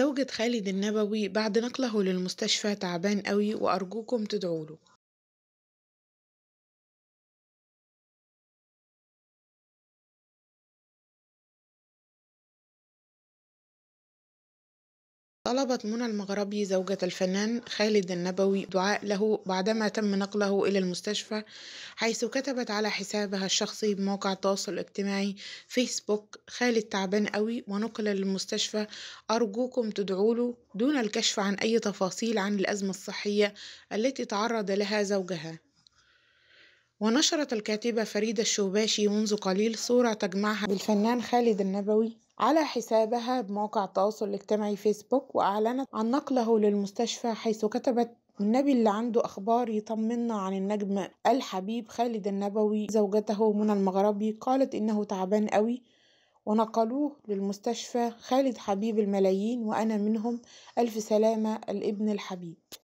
زوجة خالد النبوي بعد نقله للمستشفى تعبان قوي وأرجوكم تدعوله طلبت منى المغربي زوجة الفنان خالد النبوي دعاء له بعدما تم نقله إلى المستشفى حيث كتبت على حسابها الشخصي بموقع التواصل الاجتماعي فيسبوك خالد تعبان قوي ونقل للمستشفى أرجوكم تدعوا له دون الكشف عن أي تفاصيل عن الأزمة الصحية التي تعرض لها زوجها ونشرت الكاتبة فريدة الشوباشي منذ قليل صورة تجمعها بالفنان خالد النبوي على حسابها بموقع التواصل الاجتماعي فيسبوك وأعلنت عن نقله للمستشفى حيث كتبت والنبي اللي عنده أخبار يطمنا عن النجم الحبيب خالد النبوي زوجته منى المغربي قالت إنه تعبان قوي ونقلوه للمستشفى خالد حبيب الملايين وأنا منهم ألف سلامة الابن الحبيب